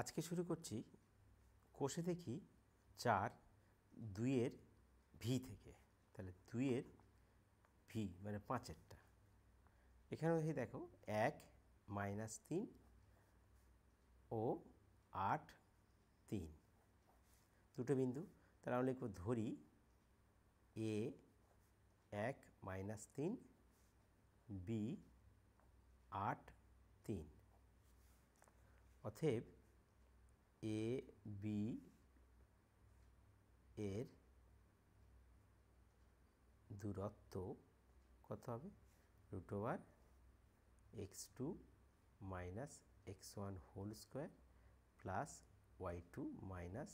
আজকে শুরু করছি কোষে দেখি চার দুইয়ের ভি থেকে তাহলে দুইয়ের ভি মানে পাঁচেরটা এখানে দেখি দেখো এক মাইনাস তিন ও আট তিন দুটো বিন্দু তাহলে আমরা লিখব ধরি এ এক মাইনাস তিন বি আট তিন অথব এ বি এর দূরত্ব কত হবে root over x two minus x one whole square plus y two minus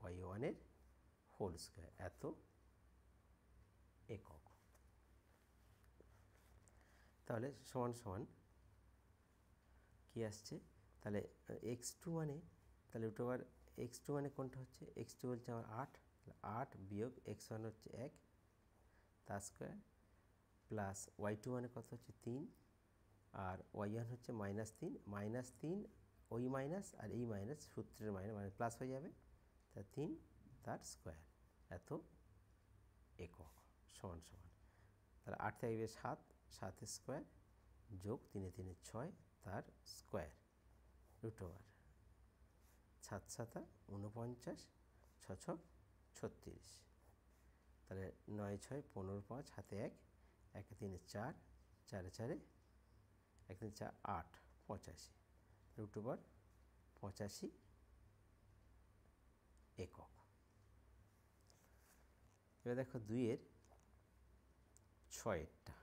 y ওয়ানের হোল স্কোয়ার এত একক তাহলে সমান সমান কী আসছে তাহলে এক্স টু মানে তাহলে রুট ওভার এক্স টু মানে কোনটা হচ্ছে এক্স টু বলছে আমার আট আট বিয়োগ এক্স ওয়ান হচ্ছে এক তার স্কোয়ার প্লাস ওয়াই টু মানে কত হচ্ছে তিন আর ওয়াই ওয়ান হচ্ছে মাইনাস তিন মাইনাস তিন ওই মাইনাস আর এই মাইনাস সূত্রের মাইনাস মানে প্লাস হয়ে যাবে তা তিন তার স্কোয়ার এত একক সমান সমান তাহলে আট থাকবে সাত সাত স্কোয়ার যোগ তিনে তিনে ছয় তার স্কোয়ার রুট ওভার সাত সাতা উনপঞ্চাশ ছ ছ ছত্রিশ তাহলে নয় ছয় পনেরো পাঁচ হাতে এক এক তিনে চার চারে চারে এক তিন চার আট পঁচাশি রুট ওভার পঁচাশি একক এবার দেখো দুইয়ের ছয়েরটা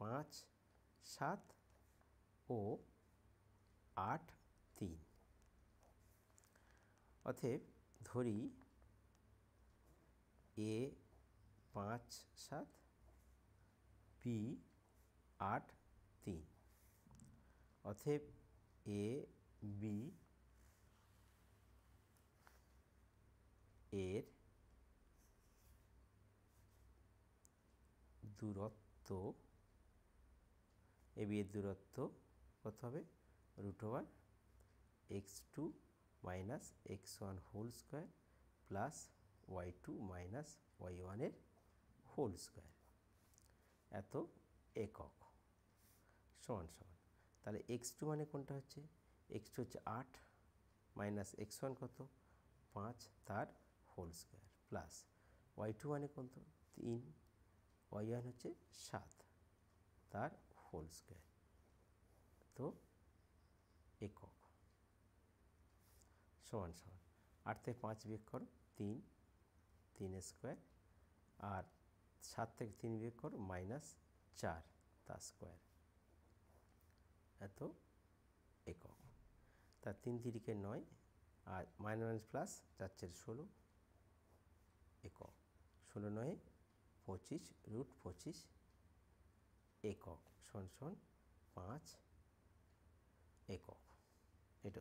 পাঁচ সাত ও আট তিন অতএব ধরি এ পাঁচ সাত পি আট তিন অতএব এ বি এর দূরত্ব এ বি এর দূরত্ব কত হবে root over x two minus x one whole square plus y two minus y ওয়ানের হোল স্কোয়ার এত একক সমান সমান তাহলে এক্স টু মানে কোনটা হচ্ছে এক্স টু হচ্ছে আট মাইনাস এক্স ওয়ান কত পাঁচ তার whole square plus y two মানে কত তিন ওয়াই ওয়ান হচ্ছে সাত তার হোল স্কোয়ার তো একক সমান সমান আট থেকে পাঁচ বিয়োগ করো তিন তিন স্কোয়ার আর সাত থেকে তিন বিয়োগ করো মাইনাস চার তা স্কোয়ার এত একক তার তিন তিরিকে নয় আর মাইনাস মাইনাস প্লাস চার চার ষোলো একক ষোলো নয় পঁচিশ রুট পঁচিশ একক সমান সমান পাঁচ একক এটা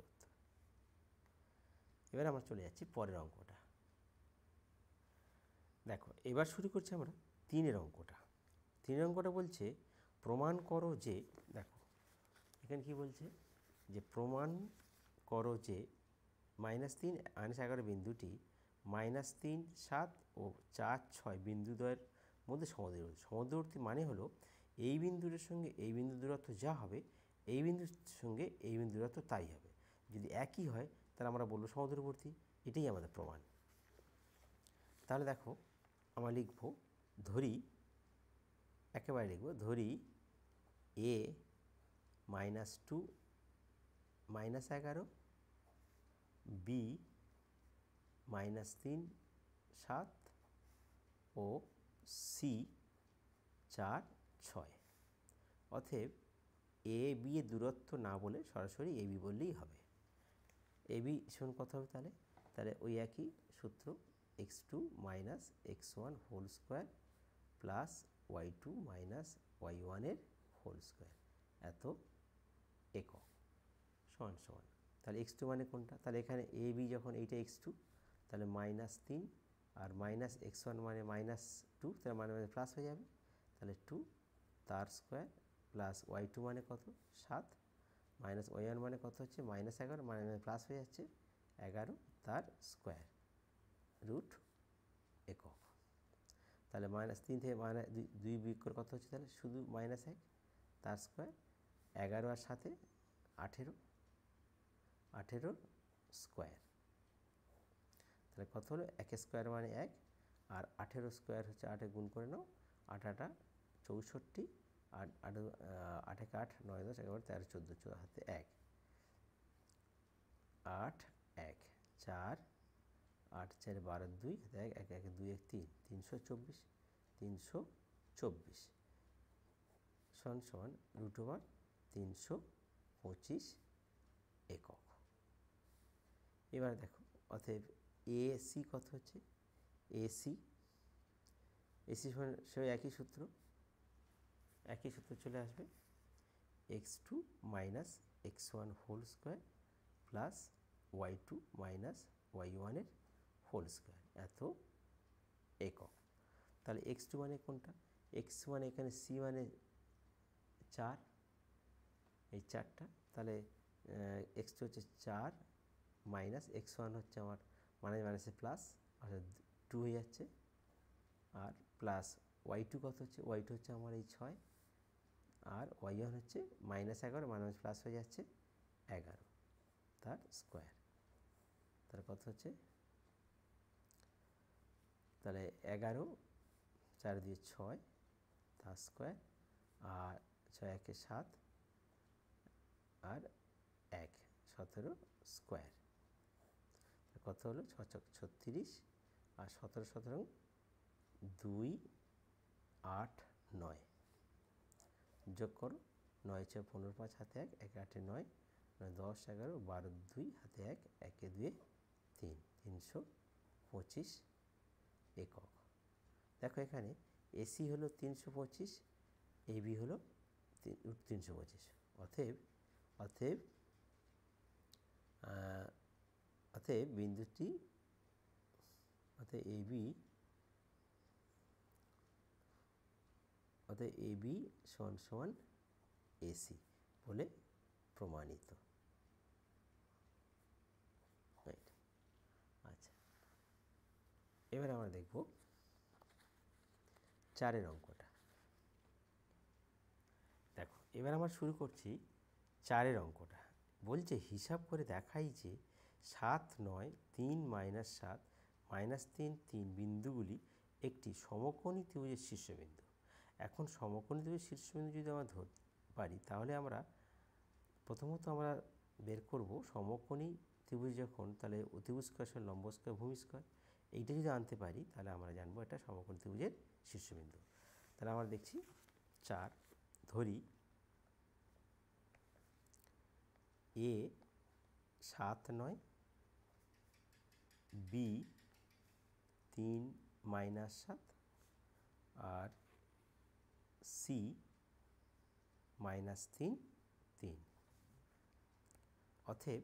এবার আমরা চলে যাচ্ছি পরের অঙ্কটা দেখো এবার শুরু করছি আমরা তিনের অঙ্কটা তিনের অঙ্কটা বলছে প্রমাণ করো যে দেখো এখানে কি বলছে যে প্রমাণ করো যে মাইনাস তিন মাইনাস এগারো বিন্দুটি মাইনাস তিন সাত ও চার ছয় বিন্দুদ্বয়ের মধ্যে সমদূর সমদূরবর্তী মানে হলো এই বিন্দুটার সঙ্গে এই বিন্দু দূরত্ব যা হবে এই বিন্দুর সঙ্গে এই বিন্দু দূরত্ব তাই হবে যদি একই হয় তাহলে আমরা বলবো সমদূরবর্তী এটাই আমাদের প্রমাণ তাহলে দেখো আমরা লিখব ধরি একেবারে লিখব ধরি এ মাইনাস টু মাইনাস এগারো বি মাইনাস তিন সাত ও সি চার ছয় অতএব এ বি দূরত্ব না বলে সরাসরি এ বি বললেই হবে এবি সমান কত হবে তাহলে তাহলে ওই একই সূত্র x two minus x one whole square plus y two minus y ওয়ানের হোল স্কোয়ার এত একক সমান সমান তাহলে এক্স টু মানে কোনটা তাহলে এখানে এ বি যখন এইটা এক্স টু তাহলে মাইনাস তিন আর মাইনাস এক্স ওয়ান মানে মাইনাস টু তাহলে মানে মানে প্লাস হয়ে যাবে তাহলে টু তার স্কোয়ার প্লাস ওয়াই টু মানে কত সাত মাইনাস ওয়ান মানে কত হচ্ছে মাইনাস এগারো মাইনাস প্লাস হয়ে যাচ্ছে এগারো তার স্কোয়ার রুট একক তাহলে মাইনাস তিন থেকে মাইনাস দুই বিয়োগ করে কত হচ্ছে তাহলে শুধু মাইনাস এক তার স্কোয়ার এগারো আর সাথে আঠেরো আঠেরো স্কোয়ার তাহলে কত হলো এক স্কোয়ার মানে এক আর আঠেরো স্কোয়ার হচ্ছে আটে গুণ করে নাও আঠাটা চৌষট্টি আট আট আট এক আট নয় দশ এগারো তেরো চোদ্দো চোদ্দ হাতে এক আট এক চার আট চার বারো দুই হাতে এক এক এক দুই এক তিন তিনশো চব্বিশ তিনশো চব্বিশ সমান সমান রুট ওভার তিনশো পঁচিশ একক এবার দেখো অতএব এসি কত হচ্ছে এসি এসি সে একই সূত্র একই সূত্র চলে আসবে x two minus x one whole square plus y two minus y ওয়ানের হোল স্কোয়ার এত একক তাহলে এক্স টু মানে কোনটা এক্স ওয়ান এখানে সি মানে চার এই চারটা তাহলে এক্স টু হচ্ছে চার মাইনাস এক্স ওয়ান হচ্ছে আমার মানে মাইনাসে প্লাস অর্থাৎ টু হয়ে যাচ্ছে আর প্লাস ওয়াই টু কত হচ্ছে ওয়াই টু হচ্ছে আমার এই ছয় আর ওয়াই হচ্ছে মাইনাস এগারো মাইনাস প্লাস হয়ে যাচ্ছে এগারো তার স্কোয়ার তার কত হচ্ছে তাহলে এগারো চার দিয়ে ছয় তার স্কোয়ার আর ছয় একে সাত আর এক সতেরো স্কোয়ার কত হলো ছ ছত্রিশ আর সতেরো সতেরো দুই আট নয় যোগ করো নয় ছয় পনেরো পাঁচ হাতে এক এক আটে নয় নয় দশ এগারো বারো দুই হাতে এক একে দুয়ে তিন তিনশো পঁচিশ একক দেখো এখানে এসি হলো তিনশো পঁচিশ এবি হলো তিনশো পঁচিশ অতএব অতএব অতএব বিন্দুটি অতএব এবি অতএব এ বি সমান সমান এসি বলে প্রমাণিত আচ্ছা এবার আমরা দেখব চারের অঙ্কটা দেখো এবার আমরা শুরু করছি চারের অঙ্কটা বলছে হিসাব করে দেখাই যে সাত নয় তিন মাইনাস সাত মাইনাস তিন তিন বিন্দুগুলি একটি সমকোণী ত্রিভুজের শীর্ষবিন্দু এখন সমকোণী দ্বীপের শীর্ষবিন্দু যদি আমরা ধর পারি তাহলে আমরা প্রথমত আমরা বের করব সমকোণী ত্রিভুজ যখন তাহলে অতিভুজ স্কোয়ার লম্ব স্কয়ার ভূমি স্কয়ার এইটা যদি আনতে পারি তাহলে আমরা জানবো এটা সমকোণী ত্রিভুজের শীর্ষবিন্দু তাহলে আমরা দেখছি চার ধরি এ সাত নয় বি তিন মাইনাস সাত আর সি মাইনাস তিন তিন অথব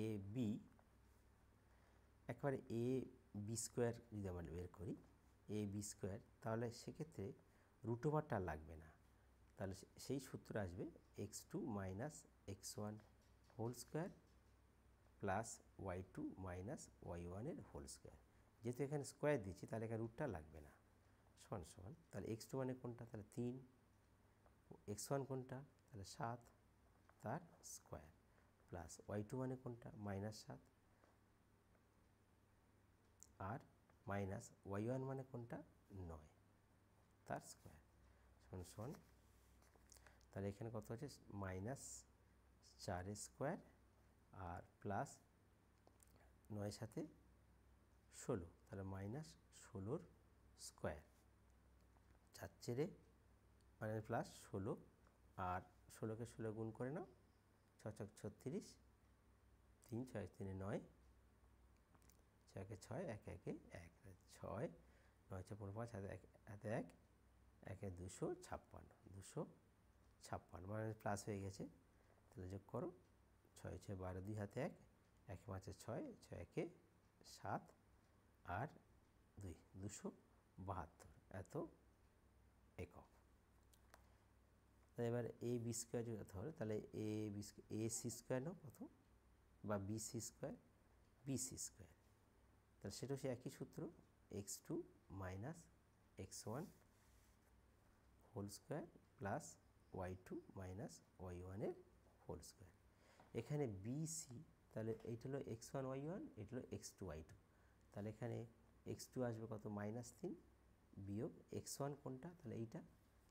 এ বি একবারে এ বি স্কোয়ার যদি আমরা বের করি এ বি স্কোয়ার তাহলে সেক্ষেত্রে রুট ওভারটা লাগবে না তাহলে সেই সূত্র আসবে x two minus x one whole square plus y two minus y ওয়ানের হোল স্কোয়ার যেহেতু এখানে স্কোয়ার দিচ্ছি তাহলে এখানে রুটটা লাগবে না সমান সমান তাহলে এক্স টু মানে কোনটা তাহলে তিন এক্স ওয়ান কোনটা তাহলে সাত তার স্কোয়ার প্লাস ওয়াই টু মানে কোনটা মাইনাস সাত আর মাইনাস ওয়াই ওয়ান মানে কোনটা নয় তার স্কোয়ার সমান সমান তাহলে এখানে কত হচ্ছে মাইনাস চার স্কোয়ার আর প্লাস নয় সাথে ষোলো তাহলে মাইনাস ষোলোর স্কোয়ার চার চেরে মানে প্লাস ষোলো আর ষোলোকে ষোলো গুণ করে নাও ছ ছক ছত্রিশ তিন ছয় তিনে নয় ছয়কে ছয় এক একে এক ছয় নয় ছয় পনেরো পাঁচ হাতে এক হাতে এক একে দুশো ছাপ্পান্ন দুশো ছাপ্পান্ন মানে প্লাস হয়ে গেছে তাহলে যোগ করো ছয় ছয় বারো দুই হাতে এক এক পাঁচে ছয় ছয় একে সাত আর দুই দুশো বাহাত্তর এত তাহলে এবার এ বি স্কোয়ার যদি ধরে তাহলে A B A C square নাও প্রথম বা B C square B C square তাহলে সেটা হচ্ছে একই সূত্র x two minus x one whole square plus y two minus y ওয়ানের হোল স্কোয়ার এখানে বি সি তাহলে এইটা হলো এক্স ওয়ান ওয়াই ওয়ান এটা হলো এক্স টু ওয়াই টু তাহলে এখানে এক্স টু আসবে কত মাইনাস তিন বিয়োগ এক্স ওয়ান কোনটা তাহলে এইটা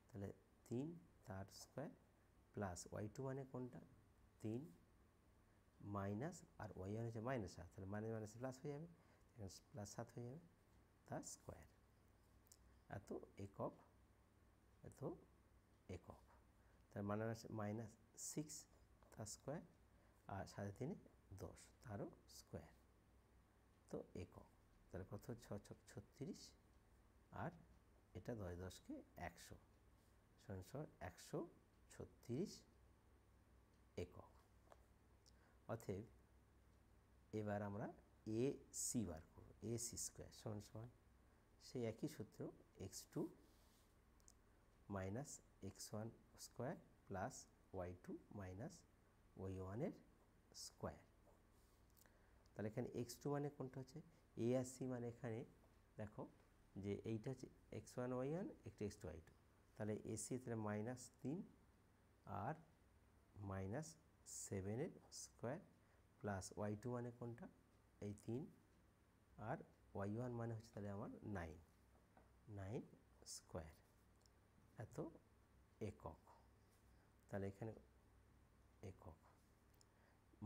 তাহলে তিন তার স্কোয়ার প্লাস ওয়াই টু মানে কোনটা তিন মাইনাস আর ওয়াই ওয়ান হচ্ছে মাইনাস সাত তাহলে মাইনাস মাইনাস প্লাস হয়ে যাবে প্লাস সাত হয়ে যাবে তার স্কোয়ার এত একক এত একক তার মাইনাস মাইনাস সিক্স তার স্কোয়ার আর সাড়ে তিনে দশ তারও স্কোয়ার তো একক তাহলে কত ছ ছত্রিশ আর এটা দশ দশকে একশো আনসার একশো ছত্রিশ একক অতএব এবার আমরা এ সি বার করব এ সি স্কোয়ার সমান সমান সেই একই সূত্র x two minus x one square plus y two minus y ওয়ানের স্কোয়ার তাহলে এখানে এক্স টু মানে কোনটা হচ্ছে এ আর সি মানে এখানে দেখো যে এইটা হচ্ছে এক্স ওয়ান ওয়াই ওয়ান একটা এক্স টু ওয়াই টু তাহলে এসি তাহলে মাইনাস তিন আর মাইনাস সেভেনের স্কোয়ার প্লাস ওয়াই টু মানে কোনটা এই তিন আর ওয়াই ওয়ান মানে হচ্ছে তাহলে আমার নাইন নাইন স্কোয়ার এত একক তাহলে এখানে একক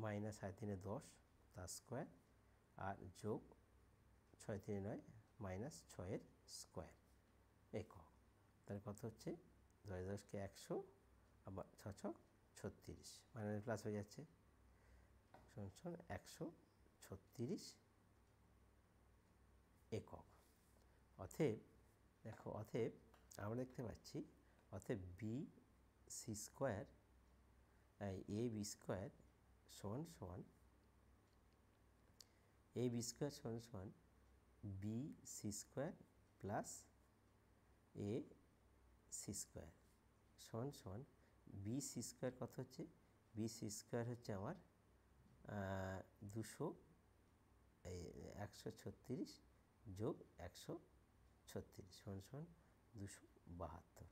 মাইনাস সাড়ে তিনে দশ তার স্কোয়ার আর যোগ ছয় তিনে নয় মাইনাস ছয়ের স্কোয়ার একক তাহলে কত হচ্ছে দশ দশকে একশো আবার ছ ছ ছত্রিশ মাইনাস প্লাস হয়ে যাচ্ছে শোন একশো ছত্রিশ একক অথেব দেখো অথেব আমরা দেখতে পাচ্ছি অথেব B C square A B square সমান সমান এ বি স্কোয়ার সমান সমান B C square plus A C square সমান সমান বি সি স্কোয়ার কত হচ্ছে বি সি স্কোয়ার হচ্ছে আমার দুশো একশো ছত্রিশ যোগ একশো ছত্রিশ সমান সমান দুশো বাহাত্তর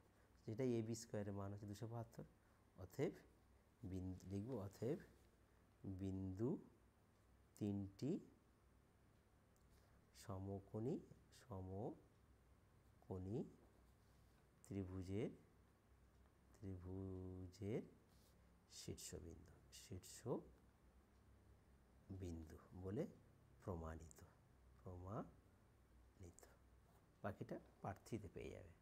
যেটা এ বি স্কোয়ারের মান হচ্ছে দুশো বাহাত্তর অথেব বিন্দু লিখব অথেব বিন্দু তিনটি সমকোণী সমকোণী ত্রিভুজের ত্রিভুজের শীর্ষবিন্দু শীর্ষ বিন্দু বলে প্রমাণিত প্রমাণিত বাকিটা প্রার্থীতে পেয়ে যাবে